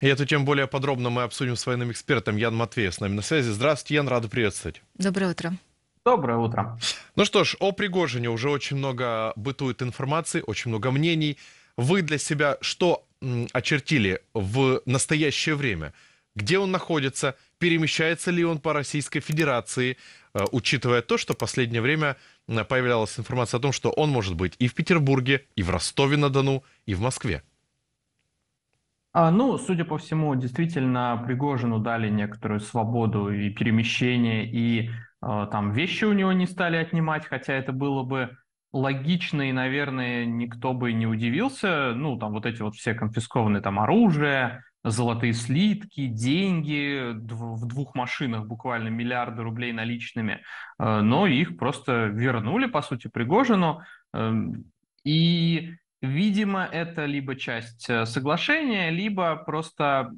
И эту тему более подробно мы обсудим с военным экспертом Ян Матвеев. С нами на связи. Здравствуйте, Ян, рад приветствовать. Доброе утро. Доброе утро. Ну что ж, о Пригожине уже очень много бытует информации, очень много мнений. Вы для себя что очертили в настоящее время? Где он находится? Перемещается ли он по Российской Федерации? Э, учитывая то, что последнее время появлялась информация о том, что он может быть и в Петербурге, и в Ростове-на-Дону, и в Москве. А, ну, судя по всему, действительно, Пригожину дали некоторую свободу и перемещение, и а, там вещи у него не стали отнимать, хотя это было бы логично, и, наверное, никто бы не удивился. Ну, там вот эти вот все конфискованные там оружие, золотые слитки, деньги в двух машинах, буквально миллиарды рублей наличными, э, но их просто вернули, по сути, Пригожину. Эм, и Видимо, это либо часть э, соглашения, либо просто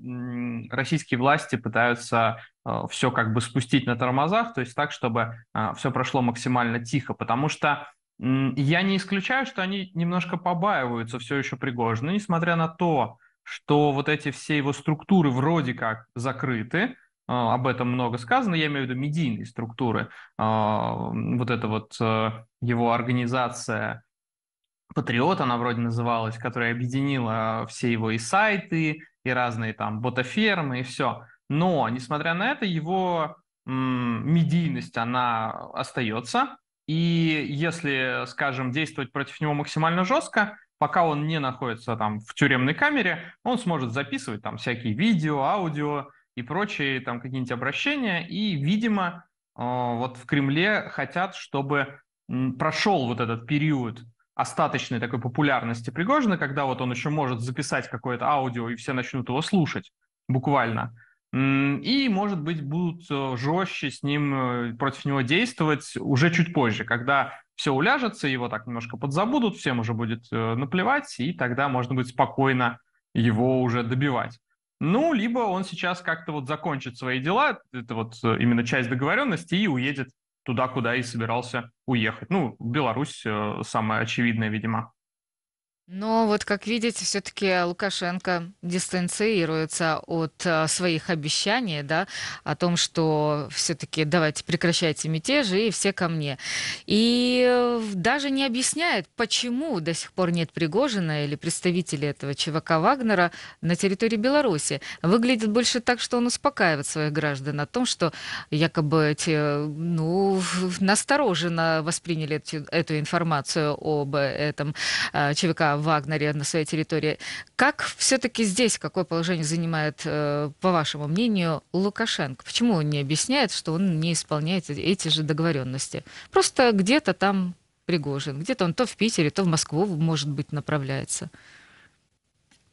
российские власти пытаются э, все как бы спустить на тормозах, то есть так, чтобы э, все прошло максимально тихо, потому что я не исключаю, что они немножко побаиваются все еще Пригожина, несмотря на то, что вот эти все его структуры вроде как закрыты, об этом много сказано, я имею в виду медийные структуры, вот эта вот его организация Патриот она вроде называлась, которая объединила а, все его и сайты, и разные там ботафермы, и все. Но, несмотря на это, его м, медийность, она остается. И если, скажем, действовать против него максимально жестко, пока он не находится там в тюремной камере, он сможет записывать там всякие видео, аудио и прочие там какие-нибудь обращения. И, видимо, а, вот в Кремле хотят, чтобы прошел вот этот период остаточной такой популярности Пригожина, когда вот он еще может записать какое-то аудио, и все начнут его слушать буквально. И, может быть, будут э, жестче с ним, э, против него действовать уже чуть позже, когда все уляжется, его так немножко подзабудут, всем уже будет э, наплевать, и тогда можно будет спокойно его уже добивать. Ну, либо он сейчас как-то вот закончит свои дела, это вот именно часть договоренности, и уедет туда, куда и собирался уехать. Ну, Беларусь э, самая очевидная, видимо. Но вот, как видите, все-таки Лукашенко дистанцируется от э, своих обещаний, да, о том, что все-таки давайте прекращайте мятежи и все ко мне. И э, даже не объясняет, почему до сих пор нет Пригожина или представителей этого чувака Вагнера на территории Беларуси. Выглядит больше так, что он успокаивает своих граждан о том, что якобы эти, э, ну, настороженно восприняли эту информацию об этом чувака. Вагнере на своей территории. Как все-таки здесь, какое положение занимает, э, по вашему мнению, Лукашенко? Почему он не объясняет, что он не исполняет эти же договоренности? Просто где-то там Пригожин, где-то он то в Питере, то в Москву, может быть, направляется.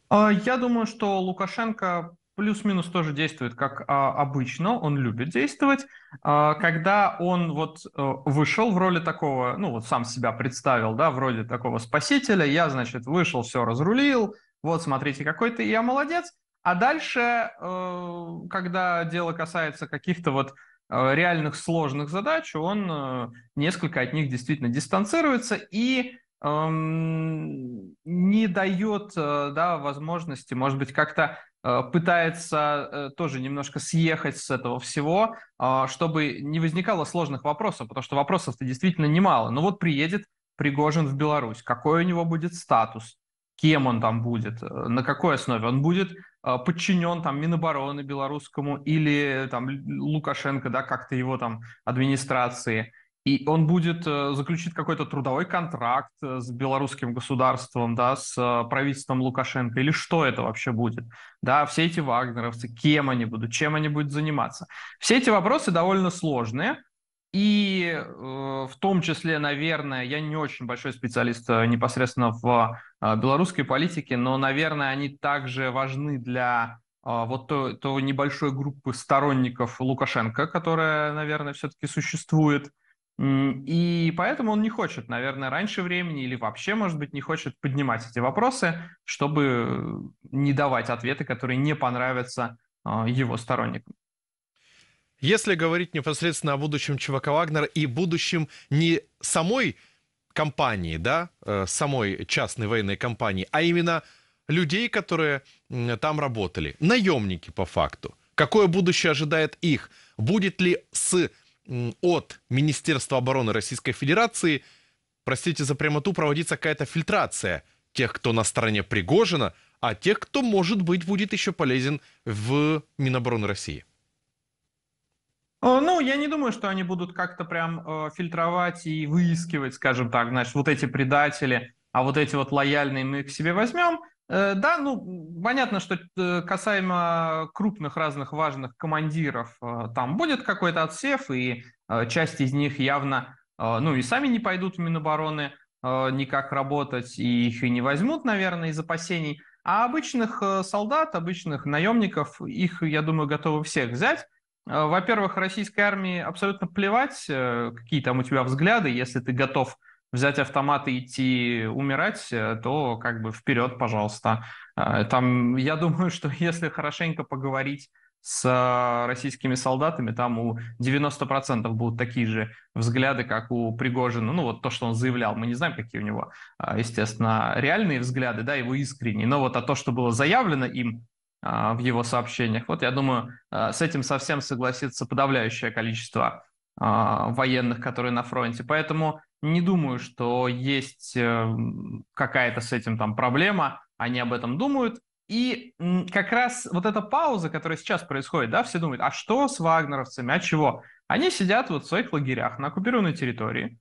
А, я думаю, что Лукашенко плюс-минус тоже действует как а, обычно, он любит действовать. А, когда он вот э, вышел в роли такого, ну вот сам себя представил, да, вроде такого спасителя, я, значит, вышел, все разрулил, вот смотрите, какой ты, я молодец. А дальше, э, когда дело касается каких-то вот э, реальных сложных задач, он несколько от них действительно дистанцируется и эм, не дает да, возможности, может быть, как-то Э, пытается э, тоже немножко съехать с этого всего, а, чтобы не возникало сложных вопросов, потому что вопросов-то действительно немало. Но ну вот приедет Пригожин в Беларусь, какой у него будет статус, кем он там будет, э, на какой основе он будет подчинен там Минобороны белорусскому или там Лукашенко, да, как-то его там администрации – и он будет э, заключить какой-то трудовой контракт э, с белорусским государством, да, с э, правительством Лукашенко, или что это вообще будет? Да, все эти вагнеровцы, кем они будут, чем они будут заниматься? Все эти вопросы довольно сложные, и э, в том числе, наверное, я не очень большой специалист непосредственно в э, белорусской политике, но, наверное, они также важны для э, вот той, той небольшой группы сторонников Лукашенко, которая, наверное, все-таки существует. И поэтому он не хочет, наверное, раньше времени или вообще, может быть, не хочет поднимать эти вопросы, чтобы не давать ответы, которые не понравятся а, его сторонникам. Если говорить непосредственно о будущем ЧВК «Вагнер» и будущем не самой компании, да, э, самой частной военной компании, а именно людей, которые там работали, наемники по факту, какое будущее ожидает их, будет ли с от Министерства обороны Российской Федерации, простите за прямоту, проводится какая-то фильтрация тех, кто на стороне Пригожина, а тех, кто, может быть, будет еще полезен в Минобороны России. Э, ну, я не думаю, что они будут как-то прям э, фильтровать и выискивать, скажем так, знаешь, вот эти предатели, а вот эти вот лояльные мы к себе возьмем. Э, да, ну, понятно, что э, касаемо крупных разных важных командиров, э, там будет какой-то отсев, и часть из них явно, ну, и сами не пойдут в Минобороны никак работать, и их и не возьмут, наверное, из опасений. А обычных солдат, обычных наемников, их, я думаю, готовы всех взять. Во-первых, российской армии абсолютно плевать, какие там у тебя взгляды, если ты готов взять автомат и идти умирать, э, то как бы вперед, пожалуйста. Э, там, я думаю, что если хорошенько поговорить с э, российскими солдатами, там у 90% будут такие же взгляды, как у Пригожина, ну вот то, что он заявлял, мы не знаем, какие у него, естественно, реальные взгляды, да, его искренние, но вот а то, что было заявлено им в его сообщениях, вот я думаю, с этим совсем согласится подавляющее количество а, военных, которые на фронте. Поэтому не думаю, что есть эм, какая-то с этим там проблема. Они об этом думают. И как раз вот эта пауза, которая сейчас происходит, да, все думают, а что с вагнеровцами, а чего? Они сидят вот в своих лагерях на оккупированной территории.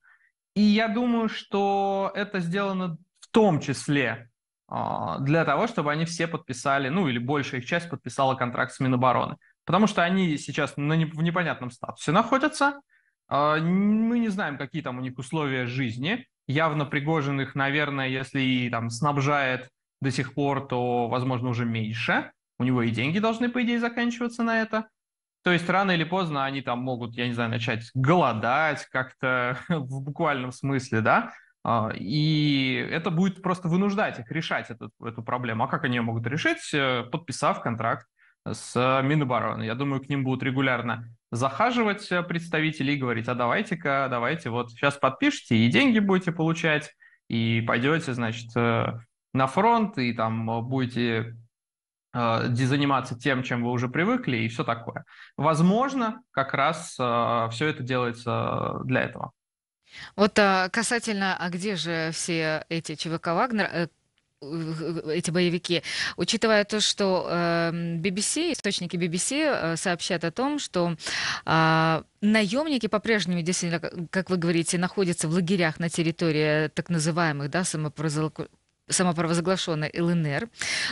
И я думаю, что это сделано в том числе а, для того, чтобы они все подписали, ну или большая их часть подписала контракт с Минобороны. Потому что они сейчас на не, в непонятном статусе находятся. А, мы не знаем, какие там у них условия жизни. Явно Пригожин их, наверное, если и там снабжает до сих пор, то, возможно, уже меньше. У него и деньги должны, по идее, заканчиваться на это. То есть рано или поздно они там могут, я не знаю, начать голодать как-то в буквальном смысле, да, а, и это будет просто вынуждать их решать этот, эту проблему. А как они ее могут решить? Э, подписав контракт с э, Минобороны. Я думаю, к ним будут регулярно захаживать э, представители и говорить, а давайте-ка, давайте вот сейчас подпишите и деньги будете получать, и пойдете, значит, э, на фронт, и там будете заниматься тем, чем вы уже привыкли, и все такое. Возможно, как раз все это делается для этого. Вот а, касательно, а где же все эти ЧВК «Вагнер», эти боевики, учитывая то, что BBC, эм, источники BBC э, сообщают о том, что а, наемники по-прежнему, действительно, как вы говорите, находятся в лагерях на территории так называемых да, самопрозглашенных самопровозглашенной ЛНР.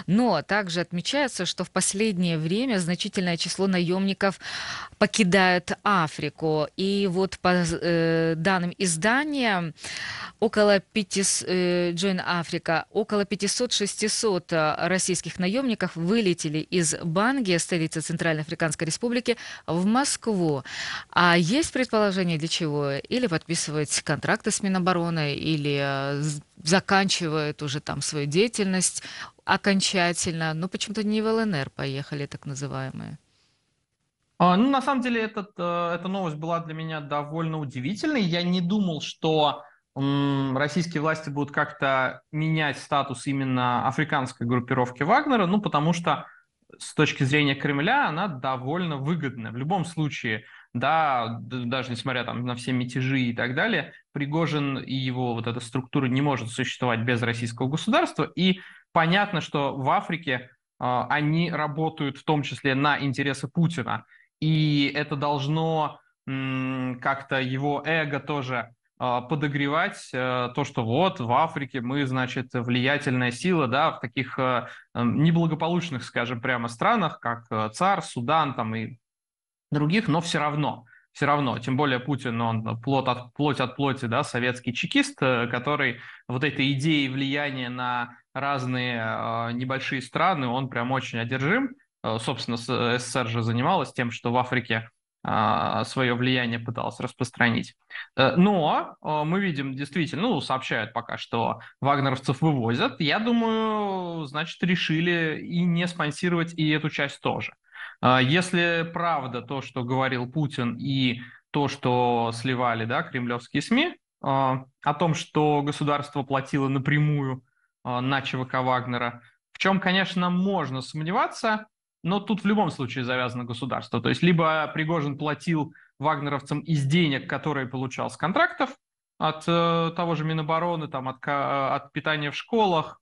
Но также отмечается, что в последнее время значительное число наемников покидает Африку. И вот по э, данным издания, около 500, э, Join Africa, около 500-600 российских наемников вылетели из Банги, столицы Центральной Африканской Республики, в Москву. А есть предположение для чего? Или подписывать контракты с Минобороны, или э, заканчивают уже там свою деятельность окончательно, но почему-то не в ЛНР поехали так называемые. А, ну, на самом деле, этот, э, эта новость была для меня довольно удивительной. Я не думал, что российские власти будут как-то менять статус именно африканской группировки Вагнера, ну, потому что с точки зрения Кремля, она довольно выгодна. В любом случае, да, даже несмотря там, на все мятежи и так далее, Пригожин и его вот эта структура не может существовать без российского государства. И понятно, что в Африке э, они работают в том числе на интересы Путина. И это должно как-то его эго тоже а, подогревать э, то, что вот в Африке мы, значит, влиятельная сила, да, в таких э, эм, неблагополучных, скажем прямо, странах, как э, ЦАР, Судан там и других, но все равно, все равно, тем более Путин, он плод от, плоть от плоти, да, советский чекист, который вот этой идеей влияния на разные небольшие страны, он прям очень одержим, собственно, СССР же занималась тем, что в Африке а, свое влияние пытался распространить. Э, но э, мы видим действительно, ну, сообщают пока, что вагнеровцев вывозят. Я думаю, значит, решили и не спонсировать и эту часть тоже. Э, если правда то, что говорил Путин, и то, что сливали да, кремлевские СМИ, о том, что государство платило напрямую на ЧВК Вагнера, в чем, конечно, можно сомневаться, но тут в любом случае завязано государство. То есть либо Пригожин платил вагнеровцам из денег, которые получал с контрактов от э, того же Минобороны, там, от, э, от питания в школах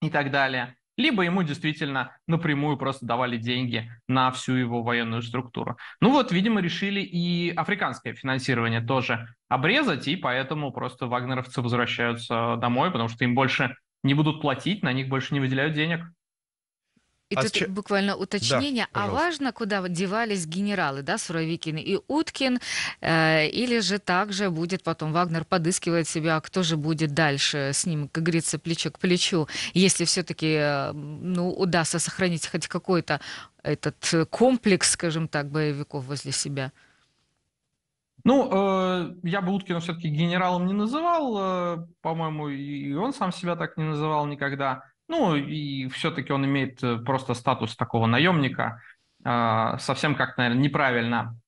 и так далее, либо ему действительно напрямую просто давали деньги на всю его военную структуру. Ну вот, видимо, решили и африканское финансирование тоже обрезать, и поэтому просто вагнеровцы возвращаются домой, потому что им больше не будут платить, на них больше не выделяют денег. И а тут ч... буквально уточнение, да, а важно, куда девались генералы, да, Суровикин и Уткин, э, или же также будет потом Вагнер подыскивать себя, а кто же будет дальше с ним, как говорится, плечо к плечу, если все-таки, э, ну, удастся сохранить хоть какой-то этот комплекс, скажем так, боевиков возле себя. Ну, э, я бы Уткина все-таки генералом не называл, э, по-моему, и он сам себя так не называл никогда. Ну, и все-таки он имеет э, просто статус такого наемника. А, совсем как, наверное, неправильно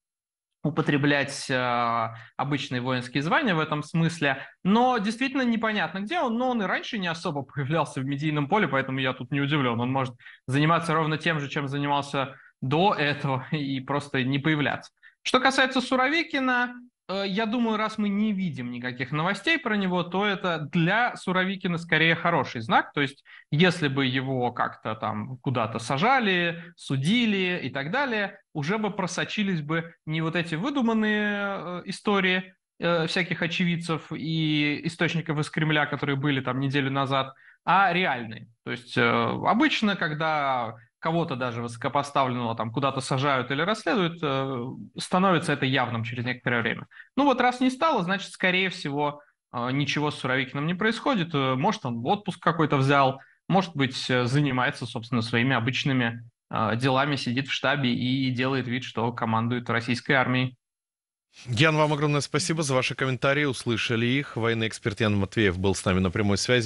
употреблять э, обычные воинские звания в этом смысле. Но действительно непонятно, где он, но он и раньше не особо появлялся в медийном поле, поэтому я тут не удивлен. Он может заниматься ровно тем же, чем занимался до этого, и просто не появляться. Что касается Суровикина, Э, я думаю, раз мы не видим никаких новостей про него, то это для Суровикина скорее хороший знак. То есть, если бы его как-то там куда-то сажали, судили и так далее, уже бы просочились бы не вот эти выдуманные э, истории э, всяких очевидцев и источников из Кремля, которые были там неделю назад, а реальные. То есть обычно, когда кого-то даже высокопоставленного там куда-то сажают или расследуют, э, становится это явным через некоторое время. Ну вот раз не стало, значит, скорее всего, э, ничего с Суровикиным не происходит. Э, может, он отпуск какой-то взял, может быть, занимается, собственно, своими обычными делами, сидит в штабе и делает вид, что командует российской армией. Ян, вам огромное спасибо за ваши комментарии. Услышали их. Военный эксперт Ян Матвеев был с нами на прямой связи.